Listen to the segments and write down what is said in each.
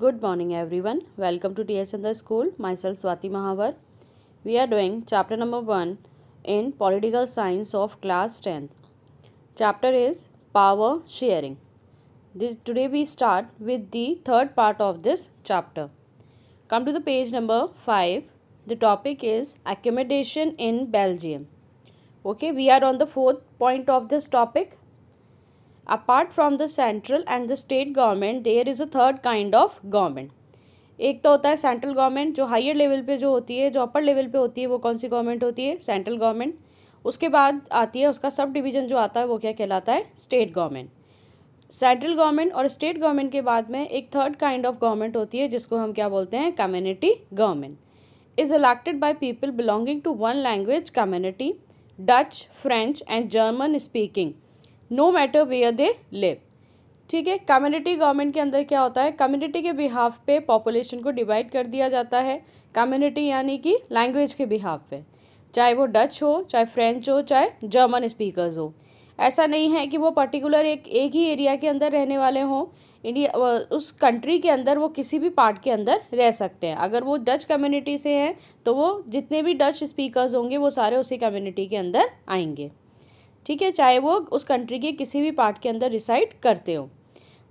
Good morning everyone. Welcome to TS in the school. Myself Swati Mahavar. We are doing chapter number 1 in political science of class 10. Chapter is power sharing. This, today we start with the third part of this chapter. Come to the page number 5. The topic is accommodation in Belgium. Okay, we are on the fourth point of this topic apart from the central and the state government there is a third kind of government एक तो होता है central government जो higher level पे जो होती है जो अपर लेवल पे होती है वो कौन सी गवर्नमेंट होती है सेंट्रल गवर्नमेंट उसके बाद आती है उसका सब डिवीज़न जो आता है वो क्या कहलाता है स्टेट गवर्नमेंट सेंट्रल गवर्नमेंट और स्टेट गवर्नमेंट के बाद में एक थर्ड काइंड ऑफ गवर्नमेंट होती है जिसको हम क्या बोलते हैं community government is elected by people belonging to one language community Dutch French and German speaking no matter where they live ठीक है कम्युनिटी गवर्नमेंट के अंदर क्या होता है कम्युनिटी के बिहाफ पे पॉपुलेशन को डिवाइड कर दिया जाता है कम्युनिटी यानी कि लैंग्वेज के बिहाफ पे चाहे वो डच हो चाहे फ्रेंच हो चाहे जर्मन स्पीकर्स हो ऐसा नहीं है कि वो पर्टिकुलर एक एक ही एरिया के अंदर रहने वाले हों इंडिया उस कंट्री के अंदर वो किसी भी पार्ट के अंदर रह सकते हैं अगर वो डच कम्युनिटी से हैं तो वो जितने भी डच स्पीकर्स होंगे वो सारे उसी कम्युनिटी के अंदर आएंगे ठीक है चाहे वो उस कंट्री के किसी भी पार्ट के अंदर रिसाइड करते हो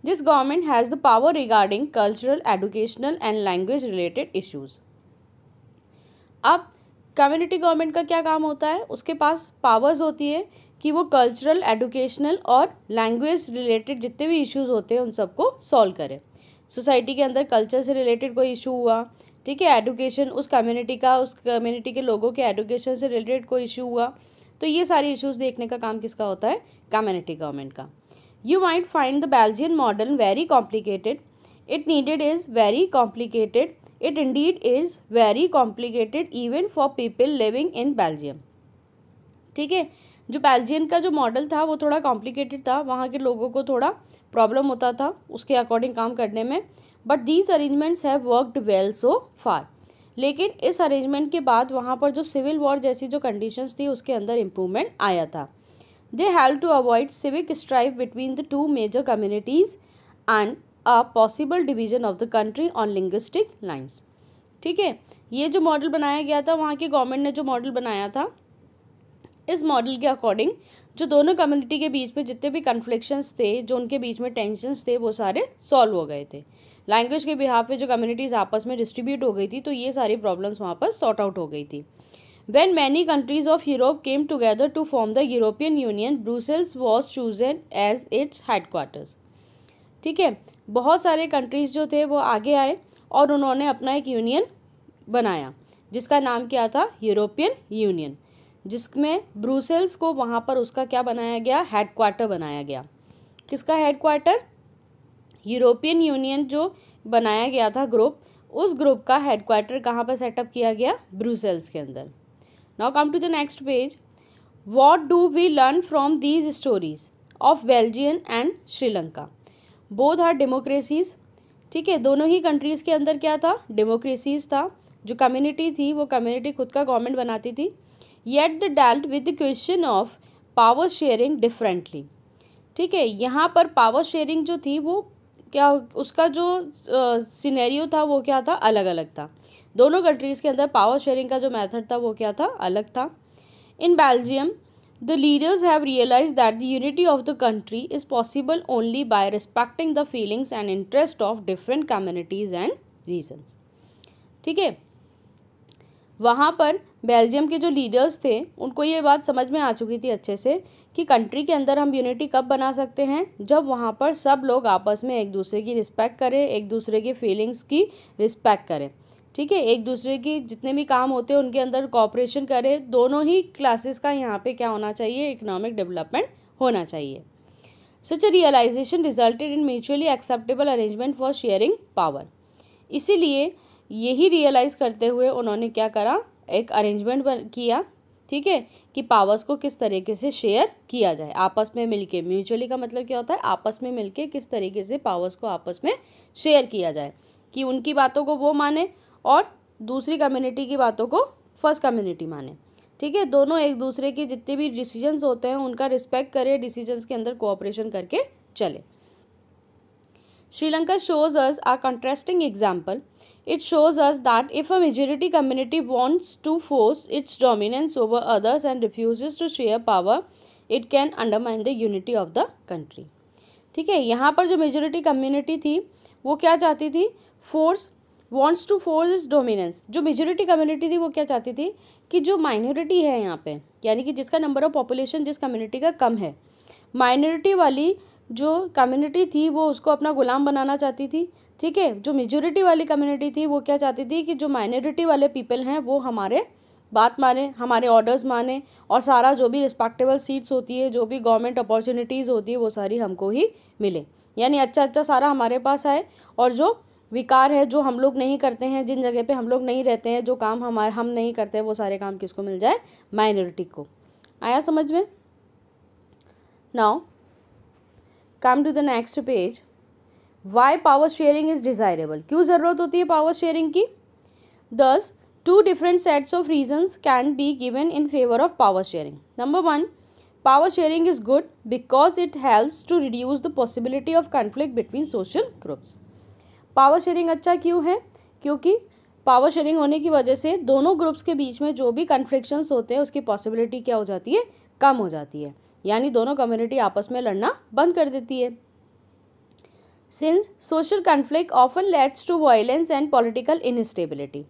this government has the power regarding cultural educational and language related issues अब कम्युनिटी गवर्नमेंट का क्या काम होता है उसके पास पावर्स होती है कि वो कल्चरल एडुकेशनल और लैंग्वेज रिलेटेड जितने भी इश्यूज़ होते हैं उन सबको सॉल्व करें सोसाइटी के अंदर कल्चर से रिलेटेड कोई इशू हुआ ठीक है एडुकेशन उस कम्युनिटी का उस कम्युनिटी के लोगों के एडुकेशन से रिलेटेड कोई इशू हुआ तो ये सारे इश्यूज़ देखने का काम किसका होता है कम्युनिटी गवर्नमेंट का you might find the Belgian model very complicated it needed is very complicated it indeed is very complicated even for people living in Belgium ठीक है जो बेल्जियन का जो मॉडल था वो थोड़ा कॉम्प्लिकेटेड था वहाँ के लोगों को थोड़ा प्रॉब्लम होता था उसके अकॉर्डिंग काम करने में but these arrangements have worked well so far लेकिन इस अरेंजमेंट के बाद वहाँ पर जो सिविल वॉर जैसी जो कंडीशंस थी उसके अंदर इम्प्रूवमेंट आया था they help to avoid civic strive between the two major communities and a possible division of the country on linguistic lines ठीक है ये जो मॉडल बनाया गया था वहाँ के गवर्नमेंट ने जो मॉडल बनाया था इस मॉडल के अकॉर्डिंग जो दोनों कम्युनिटी के बीच में जितने भी कन्फ्लिक्शंस थे जो उनके बीच में टेंशन्स थे वो सारे सॉल्व हो गए थे लैंग्वेज के बिहाफ पे जो कम्युनिटीज़ आपस में डिस्ट्रीब्यूट हो गई थी तो ये सारी प्रॉब्लम्स वहाँ पर सॉर्ट आउट हो गई थी When countries of Europe came together to form the European Union Brussels was chosen as its headquarters ठीक है बहुत सारे कंट्रीज़ जो थे वो आगे आए और उन्होंने अपना एक यूनियन बनाया जिसका नाम क्या था यूरोपियन यूनियन जिसमें ब्रूसेल्स को वहाँ पर उसका क्या बनाया गया हेड क्वार्टर बनाया गया किसका हेड क्वार्टर यूरोपियन यूनियन जो बनाया गया था ग्रुप उस ग्रुप का हेडक्वार्टर कहाँ पर सेटअप किया गया ब्रूसेल्स के अंदर now come to the next page what do we learn from these stories of Belgian and Sri Lanka both are democracies ठीक है दोनों ही कंट्रीज़ के अंदर क्या था डेमोक्रेसीज था जो कम्युनिटी थी वो कम्युनिटी खुद का गवर्नमेंट बनाती थी yet they dealt with the question of power sharing differently ठीक है यहाँ पर पावर शेयरिंग जो थी वो क्या उसका जो सिनेरियो था वो क्या था अलग अलग था दोनों कंट्रीज़ के अंदर पावर शेयरिंग का जो मेथड था वो क्या था अलग था in Belgium the leaders have realise that the unity of the country is possible only by respecting the feelings and interest of different communities and regions ठीक है वहाँ पर बेल्जियम के जो लीडर्स थे उनको ये बात समझ में आ चुकी थी अच्छे से कि कंट्री के अंदर हम यूनिटी कब बना सकते हैं जब वहाँ पर सब लोग आपस में एक दूसरे की रिस्पेक्ट करें एक दूसरे के फीलिंग्स की रिस्पेक्ट करें ठीक है एक दूसरे की जितने भी काम होते हैं उनके अंदर कॉपरेशन करें दोनों ही क्लासेस का यहाँ पे क्या होना चाहिए इकोनॉमिक डेवलपमेंट होना चाहिए such a realisation resulted in mutually acceptable arrangement for sharing power इसीलिए यही रियलाइज़ करते हुए उन्होंने क्या करा एक अरेंजमेंट किया ठीक है कि पावर्स को किस तरीके से शेयर किया जाए आपस में मिलके म्यूचुअली का मतलब क्या होता है आपस में मिलके किस तरीके से पावर्स को आपस में शेयर किया जाए कि उनकी बातों को वो माने और दूसरी कम्युनिटी की बातों को फर्स्ट कम्युनिटी माने ठीक है दोनों एक दूसरे के जितने भी डिसीजंस होते हैं उनका रिस्पेक्ट करें डिसीजंस के अंदर कोऑपरेशन करके चले Sri Lanka shows us a contrasting example It shows us that if a majority community wants to force its dominance over others and refuses to share power, it can undermine the unity of the country. ठीक है यहाँ पर जो majority community थी वो क्या चाहती थी force wants to force is dominance जो मेजोरिटी कम्युनिटी थी वो क्या चाहती थी कि जो माइनॉरिटी है यहाँ पे यानी कि जिसका नंबर ऑफ पॉपुलेशन जिस कम्युनिटी का कम है माइनॉरिटी वाली जो कम्युनिटी थी वो उसको अपना गुलाम बनाना चाहती थी ठीक है जो मेजोरिटी वाली कम्युनिटी थी वो क्या चाहती थी कि जो माइनॉरिटी वाले पीपल हैं वो हमारे बात माने हमारे ऑर्डर्स माने और सारा जो भी रिस्पेक्टेबल सीट्स होती है जो भी गवर्नमेंट अपॉर्चुनिटीज़ होती है वो सारी हमको ही मिले यानी अच्छा अच्छा सारा हमारे पास आए और जो विकार है जो हम लोग नहीं करते हैं जिन जगह पे हम लोग नहीं रहते हैं जो काम हमारे हम नहीं करते वो सारे काम किसको मिल जाए माइनॉरिटी को आया समझ में now come to the next page why power sharing is desirable क्यों ज़रूरत होती है पावर शेयरिंग की thus two different sets of reasons can be given in favour of power sharing number one power sharing is good because it helps to reduce the possibility of conflict between social groups power sharing अच्छा क्यों है क्योंकि power sharing होने की वजह से दोनों groups के बीच में जो भी कन्फ्लिक्शंस होते हैं उसकी पॉसिबिलिटी क्या हो जाती है कम हो जाती है यानी दोनों कम्युनिटी आपस में लड़ना बंद कर देती है since social conflict often leads to violence and political instability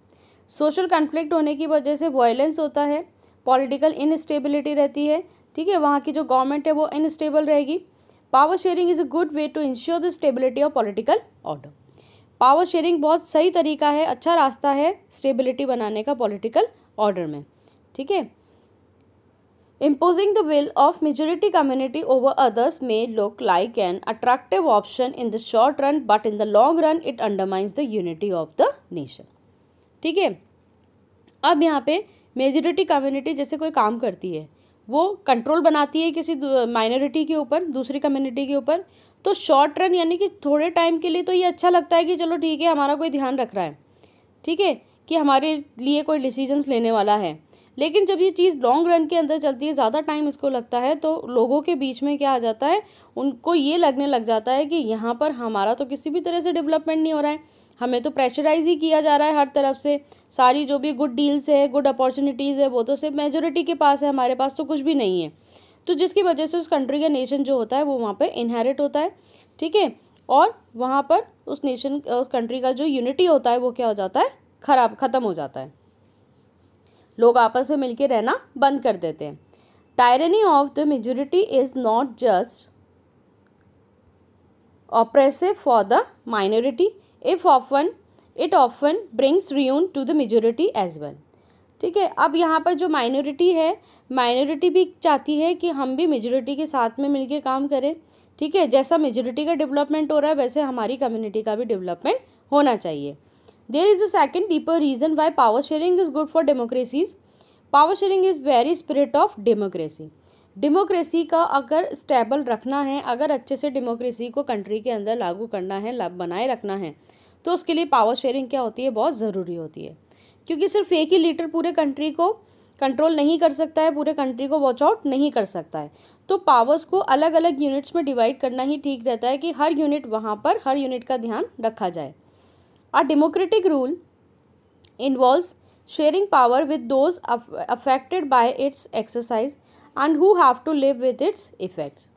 social conflict होने की वजह से वायलेंस होता है पॉलिटिकल इनस्टेबिलिटी रहती है ठीक है वहाँ की जो गवर्नमेंट है वो इनस्टेबल रहेगी power sharing is a good way to ensure the stability of political order power sharing बहुत सही तरीका है अच्छा रास्ता है स्टेबिलिटी बनाने का पॉलिटिकल ऑर्डर में ठीक है Imposing the will of majority community over others may look like an attractive option in the short run but in the long run it undermines the unity of the nation. ठीक है अब यहाँ पे majority community जैसे कोई काम करती है वो कंट्रोल बनाती है किसी माइनॉरिटी के ऊपर दूसरी कम्युनिटी के ऊपर तो शॉर्ट रन यानी कि थोड़े टाइम के लिए तो ये अच्छा लगता है कि चलो ठीक है हमारा कोई ध्यान रख रहा है ठीक है कि हमारे लिए कोई डिसीजंस लेने वाला है लेकिन जब ये चीज़ लॉन्ग रन के अंदर चलती है ज़्यादा टाइम इसको लगता है तो लोगों के बीच में क्या आ जाता है उनको ये लगने लग जाता है कि यहाँ पर हमारा तो किसी भी तरह से डेवलपमेंट नहीं हो रहा है हमें तो प्रेशराइज ही किया जा रहा है हर तरफ से सारी जो भी गुड डील्स है गुड अपॉर्चुनिटीज़ है वो तो सिर्फ मेजोरिटी के पास है हमारे पास तो कुछ भी नहीं है तो जिसकी वजह से उस कंट्री का नेशन जो होता है वो वहाँ पर इनहेरिट होता है ठीक है और वहाँ पर उस नेशन उस कंट्री का जो यूनिटी होता है वो क्या हो जाता है ख़राब ख़त्म हो जाता है लोग आपस में मिलके रहना बंद कर देते हैं tyranny of the majority is not just oppressive for the minority if often it often brings ruin to the majority as one ठीक है अब यहाँ पर जो माइनॉरिटी है माइनॉरिटी भी चाहती है कि हम भी मेजोरिटी के साथ में मिलके काम करें ठीक है जैसा मेजोरिटी का डेवलपमेंट हो रहा है वैसे हमारी कम्युनिटी का भी डेवलपमेंट होना चाहिए there is a second deeper reason why power sharing is good for democracies power sharing is very spirit of democracy democracy का अगर स्टेबल रखना है अगर अच्छे से डेमोक्रेसी को कंट्री के अंदर लागू करना है बनाए रखना है तो उसके लिए पावर शेयरिंग क्या होती है बहुत ज़रूरी होती है क्योंकि सिर्फ एक ही लीडर पूरे कंट्री को कंट्रोल नहीं कर सकता है पूरे कंट्री को वॉच आउट नहीं कर सकता है तो पावर्स को अलग अलग यूनिट्स में डिवाइड करना ही ठीक रहता है कि हर यूनिट वहाँ पर हर यूनिट का ध्यान रखा जाए A democratic rule involves sharing power with those affected by its exercise and who have to live with its effects.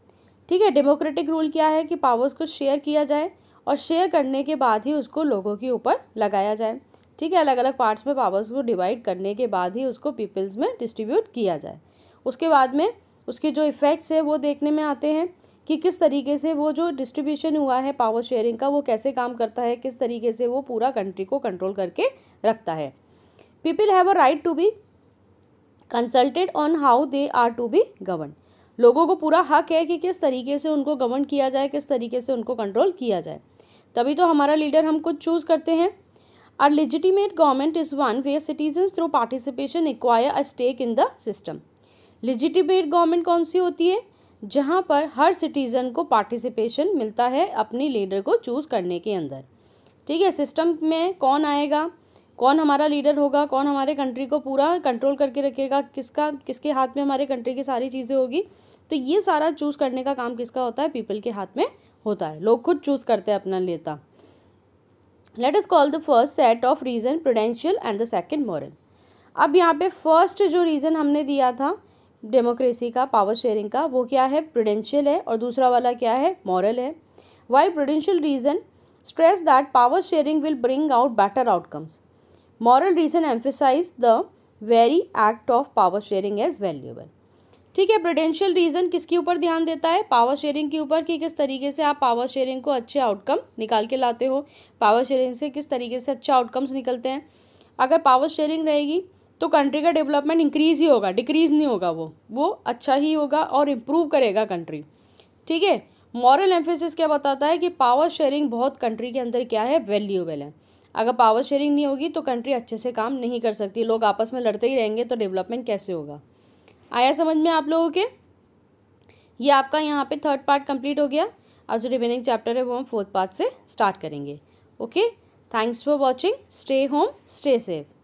ठीक है डेमोक्रेटिक रूल क्या है कि पावर्स को शेयर किया जाए और शेयर करने के बाद ही उसको लोगों के ऊपर लगाया जाए ठीक है अलग अलग पार्ट्स में पावर्स को डिवाइड करने के बाद ही उसको पीपल्स में डिस्ट्रीब्यूट किया जाए उसके बाद में उसके जो इफ़ेक्ट्स है वो देखने में आते हैं कि किस तरीके से वो जो डिस्ट्रीब्यूशन हुआ है पावर शेयरिंग का वो कैसे काम करता है किस तरीके से वो पूरा कंट्री को कंट्रोल करके रखता है people have a right to be consulted on how they are to be govern लोगों को पूरा हक है कि किस तरीके से उनको गवर्न किया जाए किस तरीके से उनको कंट्रोल किया जाए तभी तो हमारा लीडर हम खुद चूज़ करते हैं or legitimate government is one way citizens through participation acquire a stake in the system legitimate government कौन सी होती है जहाँ पर हर सिटीज़न को पार्टिसिपेशन मिलता है अपनी लीडर को चूज़ करने के अंदर ठीक है सिस्टम में कौन आएगा कौन हमारा लीडर होगा कौन हमारे कंट्री को पूरा कंट्रोल करके रखेगा किसका किसके हाथ में हमारे कंट्री की सारी चीज़ें होगी तो ये सारा चूज़ करने का काम किसका होता है पीपल के हाथ में होता है लोग खुद चूज़ करते हैं अपना नेता let us call the first set of reason prudential and the second moral अब यहाँ पे फर्स्ट जो रीज़न हमने दिया था डेमोक्रेसी का पावर शेयरिंग का वो क्या है प्रोडेंशियल है और दूसरा वाला क्या है मॉरल है why prudential reason stress that power sharing will bring out better outcomes moral reason emphasise the very act of power sharing as valuable ठीक है प्रोडेंशियल रीज़न किसके ऊपर ध्यान देता है पावर शेयरिंग के ऊपर कि किस तरीके से आप पावर शेयरिंग को अच्छे आउटकम निकाल के लाते हो पावर शेयरिंग से किस तरीके से अच्छे आउटकम्स निकलते हैं अगर पावर शेयरिंग रहेगी तो कंट्री का डेवलपमेंट इंक्रीज़ ही होगा डिक्रीज़ नहीं होगा वो वो अच्छा ही होगा और इम्प्रूव करेगा कंट्री ठीक है मॉरल एम्फेसिस क्या बताता है कि पावर शेयरिंग बहुत कंट्री के अंदर क्या है वैल्यूएबल है अगर पावर शेयरिंग नहीं होगी तो कंट्री अच्छे से काम नहीं कर सकती लोग आपस में लड़ते ही रहेंगे तो डेवलपमेंट कैसे होगा आया समझ में आप लोगों के ये आपका यहाँ पे थर्ड पार्ट कंप्लीट हो गया अब जो रिमेनिंग चैप्टर है वो हम फोर्थ पार्ट से स्टार्ट करेंगे okay thanks for watching stay home stay safe